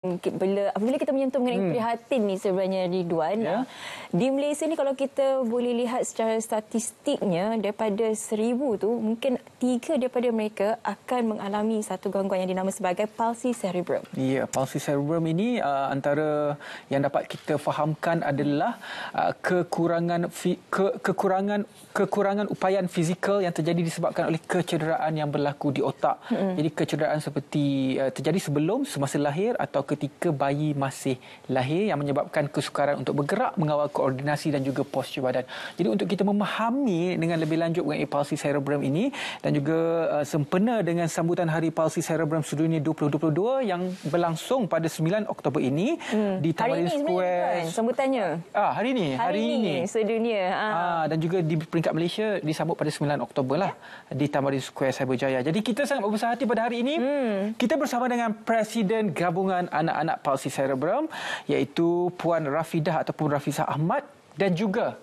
bila apabila kita menyentuh mengenai hmm. prihatin ni sebenarnya Ridwan yeah. di Malaysia ni kalau kita boleh lihat secara statistiknya daripada seribu tu mungkin tiga daripada mereka akan mengalami satu gangguan yang dinamakan sebagai palsi cerebrum. Ya, yeah, palsi cerebrum ini uh, antara yang dapat kita fahamkan adalah uh, kekurangan fi, ke, kekurangan kekurangan upayaan fizikal yang terjadi disebabkan oleh kecederaan yang berlaku di otak. Hmm. Jadi kecederaan seperti uh, terjadi sebelum semasa lahir atau ketika bayi masih lahir yang menyebabkan kesukaran untuk bergerak, mengawal koordinasi dan juga postur badan. Jadi untuk kita memahami dengan lebih lanjut mengenai palsi cerebrum ini dan juga uh, sempena dengan sambutan Hari Palsi Cerebrum Sedunia 2022 yang berlangsung pada 9 Oktober ini hmm. di Taman Square. Hari ini kan, sambutannya. Ah, hari ini. Hari, hari ini sedunia. Ah. ah dan juga di peringkat Malaysia disambut pada 9 Oktober lah yeah. di Taman Square Cyberjaya. Jadi kita sangat berbesar hati pada hari ini. Hmm. Kita bersama dengan Presiden Gabungan anak-anak palsi cerebral iaitu Puan Rafidah ataupun Rafisah Ahmad dan juga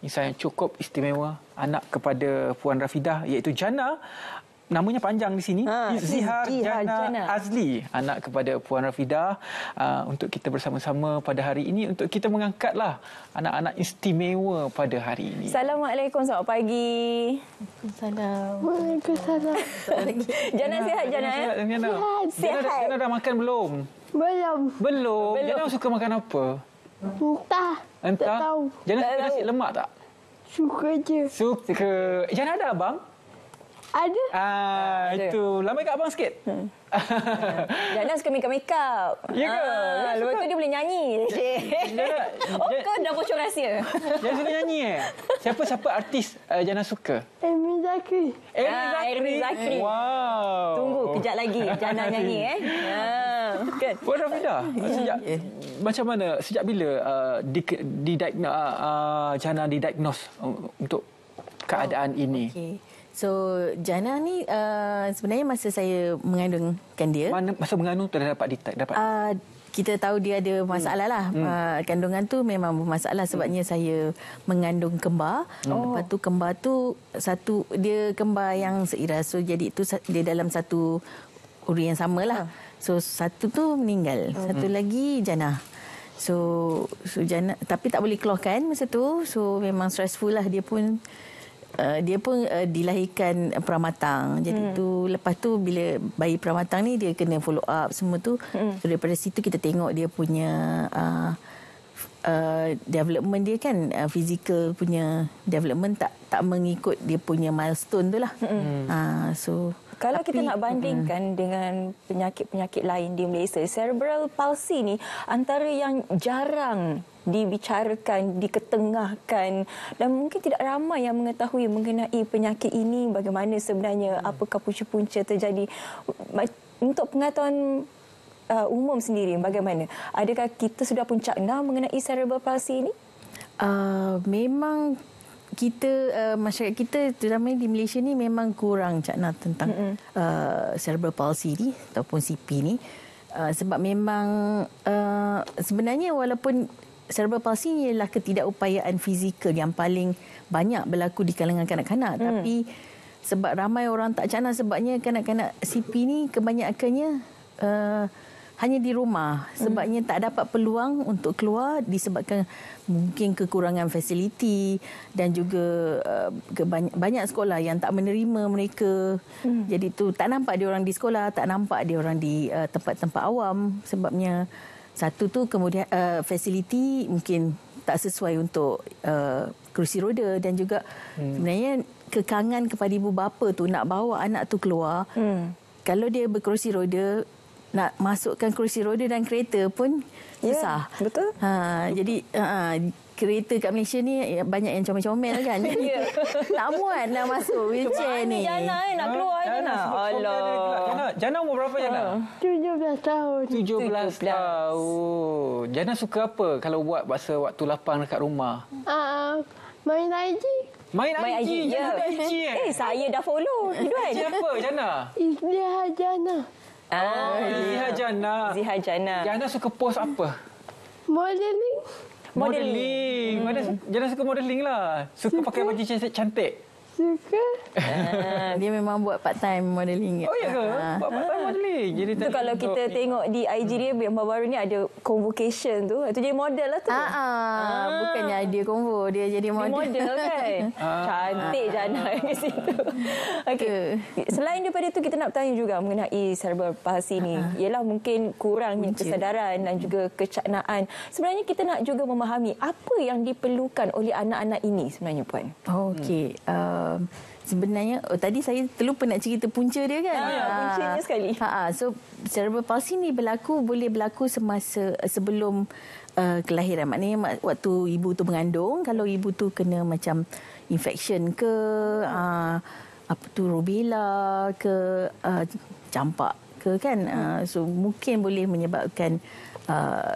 insan yang cukup istimewa anak kepada Puan Rafidah iaitu Jana namanya panjang di sini ha, Zihar Jana, Azli anak kepada Puan Rafidah hmm. uh, untuk kita bersama-sama pada hari ini untuk kita mengangkatlah anak-anak istimewa pada hari ini. Assalamualaikum selamat pagi. Assalamualaikum. Waalaikumsalam. Jana sihat Jana, Jana, eh? Jana, Jana, Jana dah makan belum? Belum. Belum. Jana suka makan apa? Entah. Entah. Tak tahu. Jana suka eh, nasi lemak tak? Suka je. Suka. Eh, Jana ada abang? Ada. Ah, ah itu. Lama kat abang sikit. Hmm. Jana suka make up. Ya ke? Ah, lepas tu dia boleh nyanyi. Jana, oh, kau dah bocor rahsia. Jana suka nyanyi eh. Siapa siapa artis eh, Jana suka? Amy Zaki, Eri ah, Zakri. Zakri. Wow. Tunggu kejap lagi Jana nyanyi eh. Ha. Ah. Kan. Rafida, sejak yeah. macam mana sejak bila uh, di, di uh, uh, Jana didiagnose uh, untuk keadaan oh, ini? Okay. So Jana ni uh, sebenarnya masa saya mengandungkan dia. Mana masa mengandung tu dah dapat detect dapat. Uh, kita tahu dia ada masalah lah. Hmm. Uh, kandungan tu memang bermasalah sebabnya hmm. saya mengandung kembar. Oh. Lepas tu kembar tu satu dia kembar yang seiras. So jadi itu dia dalam satu uri yang lah ah. So satu tu meninggal. Oh. Hmm. Satu lagi jana. So so jana tapi tak boleh keluarkan masa tu. So memang stressful lah dia pun Uh, dia pun uh, dilahirkan pramatang. Jadi hmm. tu lepas tu bila bayi pramatang ni dia kena follow up semua tu. Hmm. So, daripada situ kita tengok dia punya uh, Uh, development dia kan uh, physical punya development tak tak mengikut dia punya milestone tu lah. Mm. Uh, so kalau kita nak bandingkan mm. dengan penyakit penyakit lain di Malaysia, cerebral palsy ni antara yang jarang dibicarakan, diketengahkan dan mungkin tidak ramai yang mengetahui mengenai penyakit ini bagaimana sebenarnya hmm. apakah punca-punca terjadi untuk pengetahuan uh, umum sendiri bagaimana adakah kita sudah puncak enam mengenai cerebral palsy ini uh, memang kita uh, masyarakat kita terutamanya di Malaysia ni memang kurang cakna tentang hmm uh, cerebral palsy ni ataupun CP ini uh, sebab memang uh, sebenarnya walaupun cerebral palsy ni ialah ketidakupayaan fizikal yang paling banyak berlaku di kalangan kanak-kanak hmm. tapi sebab ramai orang tak canang sebabnya kanak-kanak CP ini kebanyakannya uh, hanya di rumah hmm. sebabnya hmm. tak dapat peluang untuk keluar disebabkan mungkin kekurangan fasiliti dan juga uh, banyak, banyak sekolah yang tak menerima mereka. Hmm. Jadi tu tak nampak dia orang di sekolah, tak nampak dia orang di uh, tempat-tempat awam sebabnya satu tu kemudian uh, fasiliti mungkin tak sesuai untuk uh, kerusi roda dan juga hmm. sebenarnya kekangan kepada ibu bapa tu nak bawa anak tu keluar. Hmm. Kalau dia berkerusi roda nak masukkan kerusi roda dan kereta pun ya, susah. Yeah, betul. Ha jadi ha kereta kat Malaysia ni eh, banyak yang comel-comel lah kan. Jadi tak muat nak masuk wheelchair ni. Jana eh, nak ah, keluar ha? Jana. Allah. Jana, umur berapa Jana? Uh, 17 tahun. 17, 17 tahun. Jana suka apa kalau buat masa waktu lapang dekat rumah? Uh, main IG. Main, main IG? IG. Ya. IG eh? eh, saya dah follow. Duan. IG apa Jana? Isliah Jana. Ah, oh, Zihajana. Zihajana. Jana suka post apa? Modeling. Modeling. modeling. Hmm. Jangan suka modeling lah. Suka pakai baju cantik suka. Uh, dia memang buat part time modeling. Oh ya ke? Uh, buat part time modeling. Jadi tu kalau kita tengok di IG dia yang baru-baru ni ada convocation tu. Itu jadi model lah tu. Ah, ah. ah. Bukannya dia convo. Dia jadi model. Dia model kan? Cantik ah. Jana di situ. Okay. Selain daripada itu kita nak tanya juga mengenai cerebral palsy ni. Ialah mungkin kurang Mujur. kesedaran dan juga kecaknaan. Sebenarnya kita nak juga memahami apa yang diperlukan oleh anak-anak ini sebenarnya Puan. Oh, Okey. Hmm. Uh, Um, sebenarnya oh, tadi saya terlupa nak cerita punca dia kan. Ya, ya puncanya sekali. Ha, ha so cerebral palsy ni berlaku boleh berlaku semasa eh, sebelum uh, kelahiran. Maknanya waktu ibu tu mengandung, kalau ibu tu kena macam infection ke ha. uh, apa tu rubella ke uh, campak ke kan. Ha. Uh, so mungkin boleh menyebabkan uh,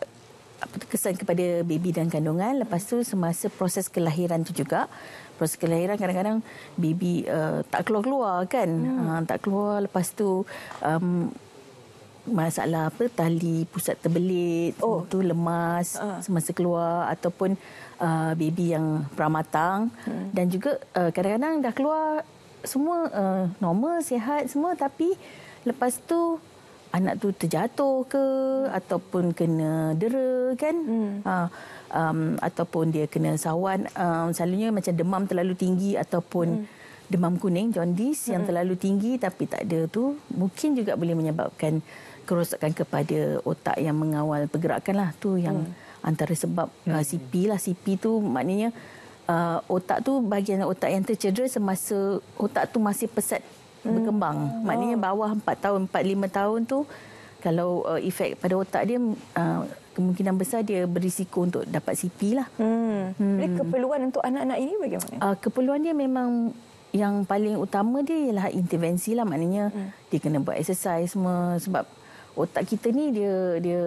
kesan kepada baby dan kandungan lepas tu semasa proses kelahiran tu juga proses kelahiran kadang-kadang baby uh, tak keluar-keluar kan hmm. uh, tak keluar lepas tu um, masalah apa tali pusat terbelit oh. tu lemas uh. semasa keluar ataupun uh, baby yang pramatang hmm. dan juga uh, kadang-kadang dah keluar semua uh, normal sihat semua tapi lepas tu anak tu terjatuh ke hmm. ataupun kena dera kan hmm. ha um, ataupun dia kena sawan um, selalunya macam demam terlalu tinggi ataupun hmm. demam kuning jaundice hmm. yang terlalu tinggi tapi tak ada tu mungkin juga boleh menyebabkan kerosakan kepada otak yang mengawal pergerakan lah tu yang hmm. antara sebab uh, hmm. CP lah CP tu maknanya uh, otak tu bahagian otak yang tercedera semasa otak tu masih pesat hmm. berkembang. Maknanya oh. bawah 4 tahun, 4-5 tahun tu kalau uh, efek pada otak dia... Uh, kemungkinan besar dia berisiko untuk dapat CP lah. Hmm. hmm. Jadi keperluan untuk anak-anak ini bagaimana? Uh, keperluan dia memang yang paling utama dia ialah intervensi lah. Maknanya hmm. dia kena buat exercise semua sebab otak kita ni dia dia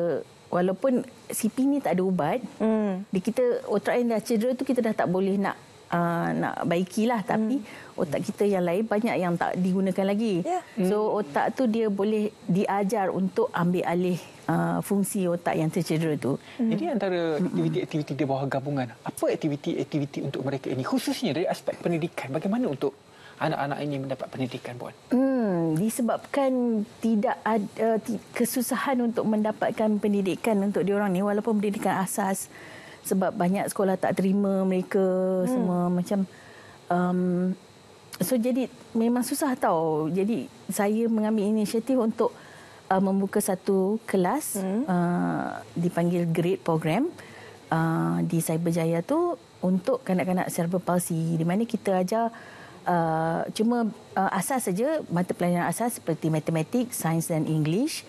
walaupun CP ni tak ada ubat, hmm. dia kita otak yang dah cedera tu kita dah tak boleh nak uh, nak baikilah tapi hmm. otak kita yang lain banyak yang tak digunakan lagi. Yeah. So hmm. otak tu dia boleh diajar untuk ambil alih uh, fungsi otak yang tercedera tu. Hmm. Jadi antara aktiviti-aktiviti di bawah gabungan, apa aktiviti-aktiviti untuk mereka ini khususnya dari aspek pendidikan? Bagaimana untuk anak-anak ini mendapat pendidikan buat? Hmm, disebabkan tidak ada uh, kesusahan untuk mendapatkan pendidikan untuk diorang ni walaupun pendidikan asas sebab banyak sekolah tak terima mereka hmm. semua macam um, so jadi memang susah tau jadi saya mengambil inisiatif untuk uh, membuka satu kelas hmm. uh, dipanggil grade program uh, di Cyberjaya tu untuk kanak-kanak serba palsi. di mana kita ajar Uh, cuma uh, asas saja mata pelajaran asas seperti matematik, sains dan English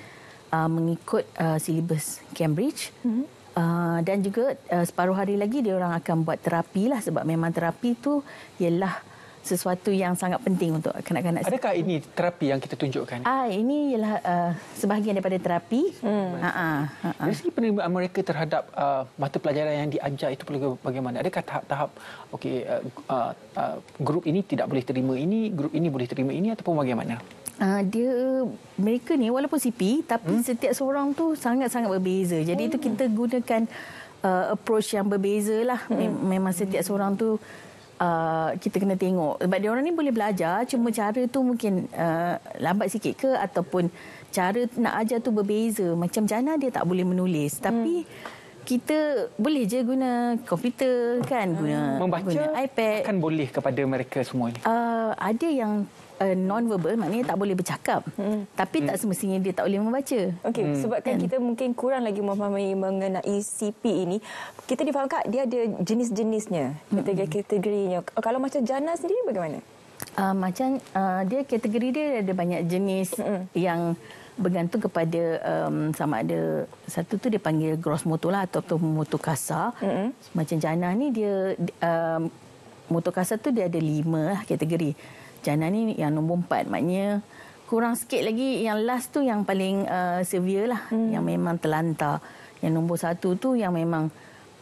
uh, mengikut uh, silibus Cambridge. Mm-hmm. Uh, dan juga uh, separuh hari lagi dia orang akan buat terapi lah sebab memang terapi tu ialah sesuatu yang sangat penting untuk kanak-kanak. Adakah ini terapi yang kita tunjukkan? Ah uh, ini ialah uh, sebahagian daripada terapi. Hmm. Uh-huh. Dari segi penerimaan mereka terhadap uh, mata pelajaran yang diajar itu perlu bagaimana? Adakah tahap-tahap okay, uh, uh, uh, grup ini tidak boleh terima ini, grup ini boleh terima ini ataupun bagaimana? uh, dia mereka ni walaupun CP tapi hmm? setiap seorang tu sangat-sangat berbeza. Jadi hmm. itu oh. kita gunakan uh, approach yang berbeza lah. Hmm. Memang setiap seorang tu uh, kita kena tengok. Sebab dia orang ni boleh belajar cuma cara tu mungkin uh, lambat sikit ke ataupun cara nak ajar tu berbeza. Macam Jana dia tak boleh menulis tapi hmm kita boleh je guna komputer kan guna membaca guna iPad kan boleh kepada mereka semua ni uh, ada yang Uh, non-verbal maknanya tak boleh bercakap. Hmm. Tapi tak hmm. semestinya dia tak boleh membaca. Okey, hmm. kan hmm. kita mungkin kurang lagi memahami mengenai CP ini, kita difaham kak dia ada jenis-jenisnya, hmm. kategori-kategorinya. Oh, kalau macam jana sendiri bagaimana? Uh, macam uh, dia kategori dia ada banyak jenis hmm. yang bergantung kepada um, sama ada satu tu dia panggil gross motor lah atau motor kasar. Mm-hmm. Macam jana ni dia um, motor kasar tu dia ada lima lah kategori. Jana ni yang nombor empat maknanya kurang sikit lagi yang last tu yang paling uh, severe lah mm. yang memang terlantar. Yang nombor satu tu yang memang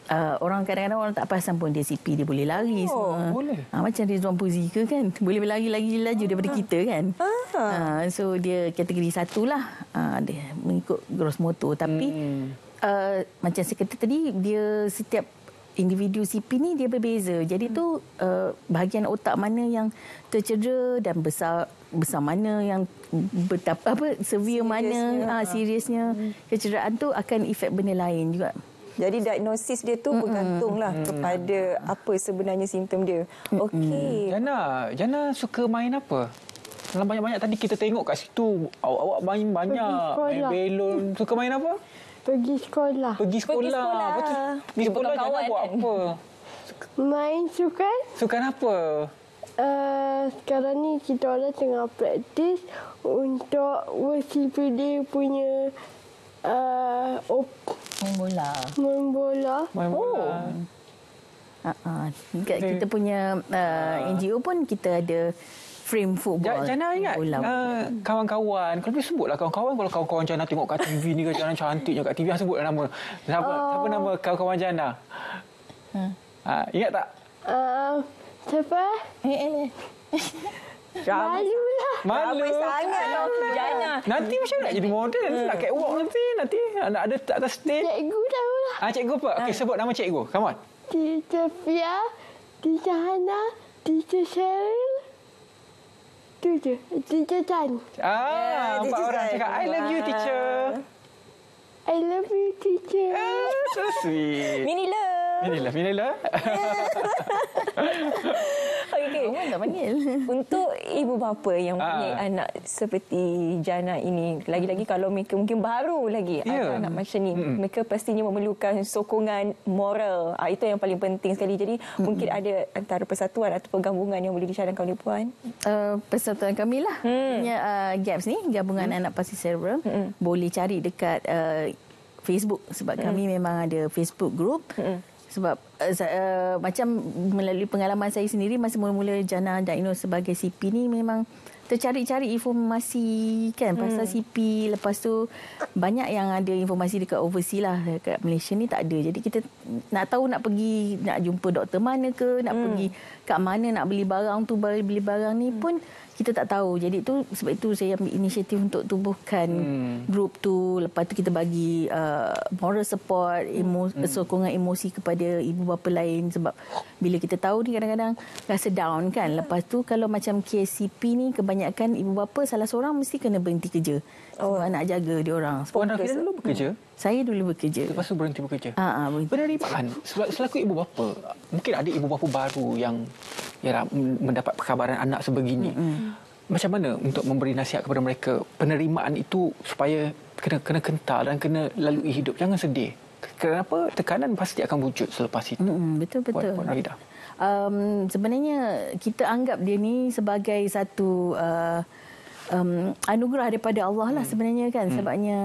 uh, orang kadang-kadang orang tak pasang pun DCP dia boleh lari oh, semua. Boleh. Ha, macam Rizwan Puzi ke kan? Boleh lari lagi laju ha. daripada ah. kita kan? Ha. Ha, so dia kategori satu lah. Ha, dia mengikut gross motor. Tapi hmm. uh, macam saya kata tadi, dia setiap individu CP ni dia berbeza. Jadi hmm. tu uh, bahagian otak mana yang tercedera dan besar besar mana yang betapa apa severe seriusnya. mana ah ha, seriusnya hmm. kecederaan tu akan efek benda lain juga. Jadi diagnosis dia tu bergantunglah mm-hmm. kepada apa sebenarnya simptom dia. Okey. Jana, Jana suka main apa? Dalam banyak-banyak tadi kita tengok kat situ awak-awak main banyak, main belon, suka main apa? Pergi sekolah. Pergi sekolah. Pergi sekolah. Pergi sekolah jangan buat kan? apa. Main sukan. Sukan apa? Uh, sekarang ni kita orang tengah praktis untuk WCPD punya Uh, Main bola. Main bola. Main bola. Oh. Uh-huh. Kita punya uh, NGO pun kita ada frame football. jangan ingat uh, kawan-kawan, kalau boleh sebutlah kawan-kawan kalau kawan-kawan Jana tengok kat TV ni ke Jana cantiknya kat TV, ah, sebutlah nama. Siapa, uh, siapa nama kawan-kawan Jana? Uh, ingat tak? Uh, siapa? Eh, eh, eh. Malu lah. lah. Malu. Lah. Lah. Nanti macam nak jadi model. Nanti nak catwalk nanti. Nanti nak ada atas stage. Cikgu tahu lah. Ah, cikgu apa? Okey, ah. sebut nama cikgu. Come on. Teacher Fia, Teacher Hana, Teacher Cheryl. Tu je. Teacher Chan. Ah, ya, empat orang cakap, I love you, teacher. I love you, teacher. Ah, so sweet. Mini love. Panggil lah, panggil lah. Okey. Orang tak panggil. Untuk ibu bapa yang punya uh. anak seperti Jana ini, lagi-lagi hmm. kalau mereka mungkin baru lagi yeah. ada anak macam ni, mm-hmm. mereka pastinya memerlukan sokongan moral. Uh, itu yang paling penting sekali. Jadi mm-hmm. mungkin hmm. ada antara persatuan atau pergabungan yang boleh dicadangkan oleh Puan? Uh, persatuan kami lah. Punya mm. uh, GAPS ni, Gabungan mm. Anak Pasti Cerebral, mm-hmm. boleh cari dekat uh, Facebook sebab mm. kami memang ada Facebook group. Mm-hmm sebab uh, uh, macam melalui pengalaman saya sendiri masa mula-mula Jana diagnose sebagai CP ni memang tercari-cari informasi kan hmm. pasal CP lepas tu banyak yang ada informasi dekat overseas lah dekat Malaysia ni tak ada jadi kita nak tahu nak pergi nak jumpa doktor mana ke nak hmm. pergi kat mana nak beli barang tu beli barang ni hmm. pun kita tak tahu. Jadi tu sebab itu saya ambil inisiatif untuk tubuhkan hmm. grup tu. Lepas tu kita bagi uh, moral support, emo- hmm. sokongan emosi kepada ibu bapa lain sebab bila kita tahu ni kadang-kadang rasa down kan. Lepas tu kalau macam KCP ni kebanyakan ibu bapa salah seorang mesti kena berhenti kerja. Oh, anak jaga dia orang. Puan Rafi dulu bekerja. Hmm. Saya dulu bekerja. Lepas tu berhenti bekerja. Ha, ha, Penerimaan selaku, selaku ibu bapa, mungkin ada ibu bapa baru yang ya mendapat perkabaran anak sebegini. Hmm. Macam mana untuk memberi nasihat kepada mereka penerimaan itu supaya kena kena kental dan kena lalui hidup jangan sedih. Kenapa tekanan pasti akan wujud selepas itu? Hmm, betul betul. Puan, Puan Rida. Um, sebenarnya kita anggap dia ni sebagai satu uh, um, anugerah daripada Allah lah hmm. sebenarnya kan hmm. sebabnya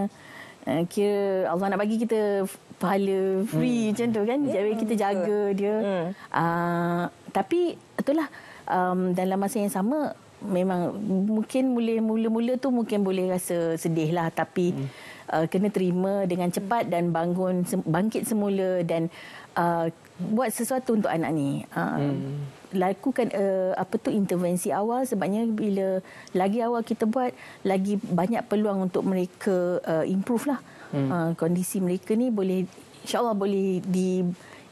uh, kira Allah nak bagi kita pahala free hmm. macam tu kan ya, jadi kita jaga dia hmm. uh, tapi itulah um, dalam masa yang sama memang mungkin boleh mula-mula tu mungkin boleh rasa sedih lah tapi hmm. uh, kena terima dengan cepat dan bangun bangkit semula dan uh, buat sesuatu untuk anak ni uh, hmm lakukan uh, apa tu intervensi awal sebabnya bila lagi awal kita buat lagi banyak peluang untuk mereka uh, improve lah hmm. uh, kondisi mereka ni boleh insyaallah boleh di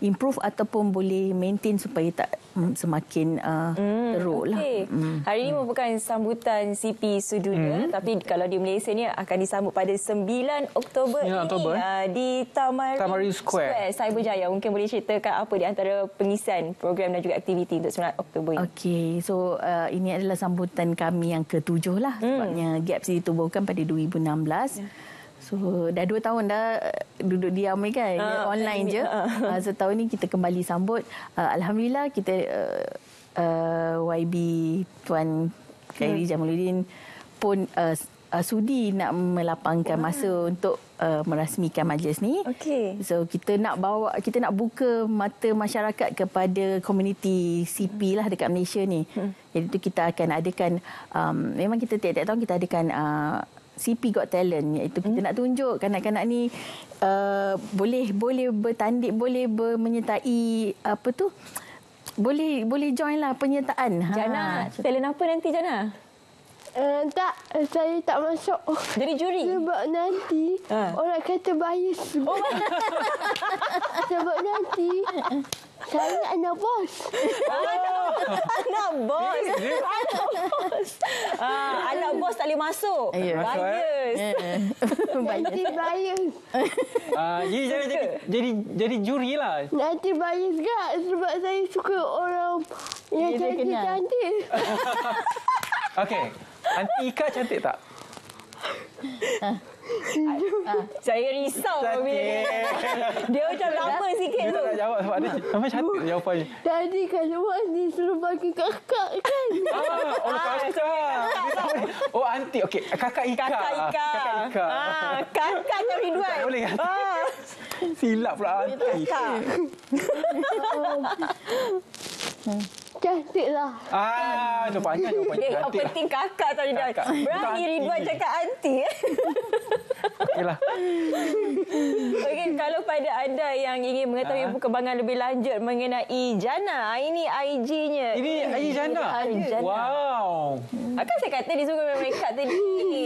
improve ataupun boleh maintain supaya tak mm, semakin uh, mm, teruk. Lah. Okay. Mm. Hari ini merupakan sambutan CP Sudunia. Mm. Tapi kalau di Malaysia ni akan disambut pada 9 Oktober 9 ini Oktober. Uh, di Tamari, Tamari Square. Square. Cyberjaya mungkin boleh ceritakan apa di antara pengisian program dan juga aktiviti untuk 9 Oktober ini. Okay. So uh, ini adalah sambutan kami yang ketujuh lah. Mm. Sebabnya GAPS ditubuhkan pada 2016. Yeah. So dah dua tahun dah eh, duduk di Amerika, kan uh, online uh, je. Uh, so tahun ni kita kembali sambut uh, alhamdulillah kita uh, eh, uh, eh, YB Tuan Khairi yeah. Hmm. Jamaluddin pun uh, uh, sudi nak melapangkan wow. masa untuk uh, merasmikan majlis ni. Okay. So kita nak bawa kita nak buka mata masyarakat kepada komuniti CP lah dekat Malaysia ni. Hmm. Jadi tu kita akan adakan um, memang kita tiap-tiap tahun kita adakan uh, CP Got Talent iaitu kita mhm. nak tunjuk kanak-kanak ni uh, boleh boleh bertanding boleh ber- menyertai apa tu boleh boleh join lah penyertaan. Ha. Jana, ha. talent apa nanti Jana? Uh, tak, saya tak masuk. Jadi juri? Sebab nanti uh. orang kata bias. Oh. sebab nanti Saya anak bos. Oh, anak bos. Yeah, yeah. Anak bos. Uh, anak bos tak boleh masuk. Yeah. Eh. Bias. Yeah. Bias. Eh. Nanti bias. Uh, jadi, jadi, jadi, jadi juri lah. Nanti bias tak sebab saya suka orang yang cantik-cantik. okay. Aunty Ika cantik tak? Ha, saya risau Cantik. bila dia. dia macam lama sikit dia tu. Dia tak nak jawab sebab dia sampai cantik Bu, jawapannya. Tadi kalau Wan ni suruh bagi kakak kan? Ah, oh, ah, kakak. Oh, anti. Okey, kakak Ika. Kakak Ika. Kakak Ika. Ah, kakak yang Ridwan. Tak boleh. Ah. Silap pula anti. Kakak. Oh. Ah, cantik lah. Ah, rupanya rupanya cantik. Apa penting kakak tadi dah. Berani ribut cakap auntie. Eh. lah. Okey, kalau pada anda yang ingin mengetahui uh-huh. perkembangan lebih lanjut mengenai Jana, ini IG-nya. Ini hmm. IG Jana. Jana. Wow. Akan saya kata dia suka memang ikat tadi.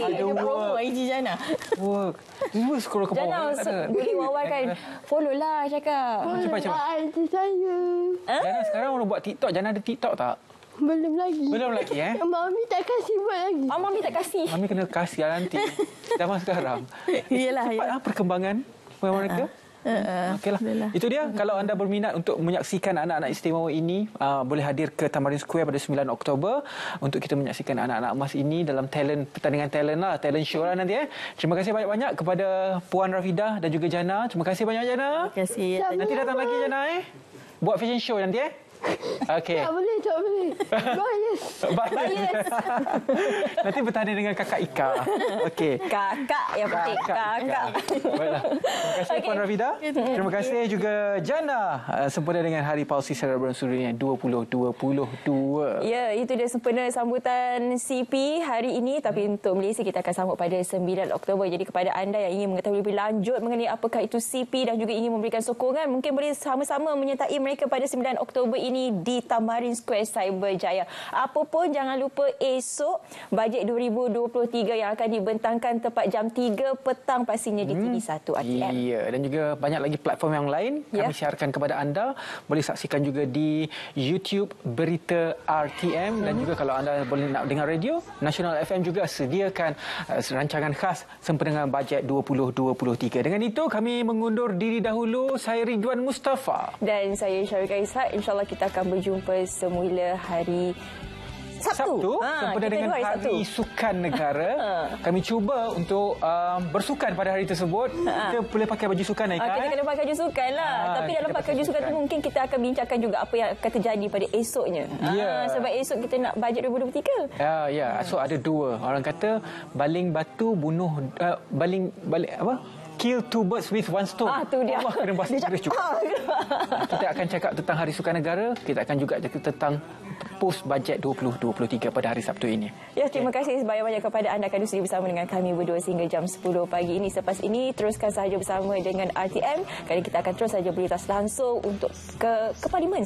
Ada promo IG Jana. Work. Semua scroll ke bawah. Jana, so, boleh wawarkan. Follow lah, cakap. Macam-macam. Lah ah, saya. Jana sekarang orang buat TikTok. Jana ada TikTok tak? Belum lagi. Belum lagi, eh? Mami tak kasih buat lagi. Ah, Mami tak kasih. Mami kena kasih lah nanti. Zaman sekarang. Yelah, Cepat yelah. Lah perkembangan mereka. Uh-huh. Uh, Okeylah. Itu dia kalau anda berminat untuk menyaksikan anak-anak istimewa ini uh, boleh hadir ke Tamarind Square pada 9 Oktober untuk kita menyaksikan anak-anak emas ini dalam talent pertandingan talent lah talent show lah nanti eh. Terima kasih banyak-banyak kepada Puan Rafidah dan juga Jana. Terima kasih banyak Jana. Terima kasih. Nanti datang lagi Jana eh. Buat fashion show nanti eh. Okay. Tak boleh, tak boleh. Bias. Bias. Nanti bertanya dengan kakak Ika. Okay. Kakak yang penting. Kakak. kakak. Baiklah. Terima kasih okay. Puan Ravida. Terima kasih juga Jana. Uh, sempena dengan Hari Palsi Cerebral Suri yang 2022. Ya, itu dia sempena sambutan CP hari ini. Tapi hmm. untuk Malaysia, kita akan sambut pada 9 Oktober. Jadi kepada anda yang ingin mengetahui lebih lanjut mengenai apakah itu CP dan juga ingin memberikan sokongan, mungkin boleh sama-sama menyertai mereka pada 9 Oktober ini di Tamarin Square Cyberjaya. Apapun jangan lupa esok bajet 2023 yang akan dibentangkan tepat jam 3 petang pastinya di hmm. TV1 ATM. Iya dan juga banyak lagi platform yang lain ya. kami ya. siarkan kepada anda boleh saksikan juga di YouTube Berita RTM dan hmm. juga kalau anda boleh nak dengar radio National FM juga sediakan uh, rancangan khas sempena bajet 2023. Dengan itu kami mengundur diri dahulu saya Ridwan Mustafa dan saya Syarikat Isa insyaallah kita kita akan berjumpa semula hari Sabtu. Sabtu sempena ha, dengan hari, hari Sukan Negara. Ha. Kami cuba untuk um, bersukan pada hari tersebut. Ha. Kita boleh pakai baju sukan, Aika. Ha, kita kena pakai baju sukan. Lah. Ha, Tapi dalam pakai baju sukan itu mungkin kita akan bincangkan juga apa yang akan terjadi pada esoknya. Ya. Ah, sebab esok kita nak bajet 2023. Ya, ya. Hmm. So ada dua. Orang kata baling batu bunuh... Uh, baling... baling apa? kill two birds with one stone. Ah, tu dia. Allah kena bahas Inggeris juga. Ah, kita akan cakap tentang Hari Sukan Negara. Kita akan juga cakap tentang post bajet 2023 pada hari Sabtu ini. Ya, terima okay. kasih banyak-banyak kepada anda kan sudah bersama dengan kami berdua sehingga jam 10 pagi ini. Selepas ini, teruskan sahaja bersama dengan RTM. Kali kita akan terus saja berita langsung untuk ke, ke parlimen.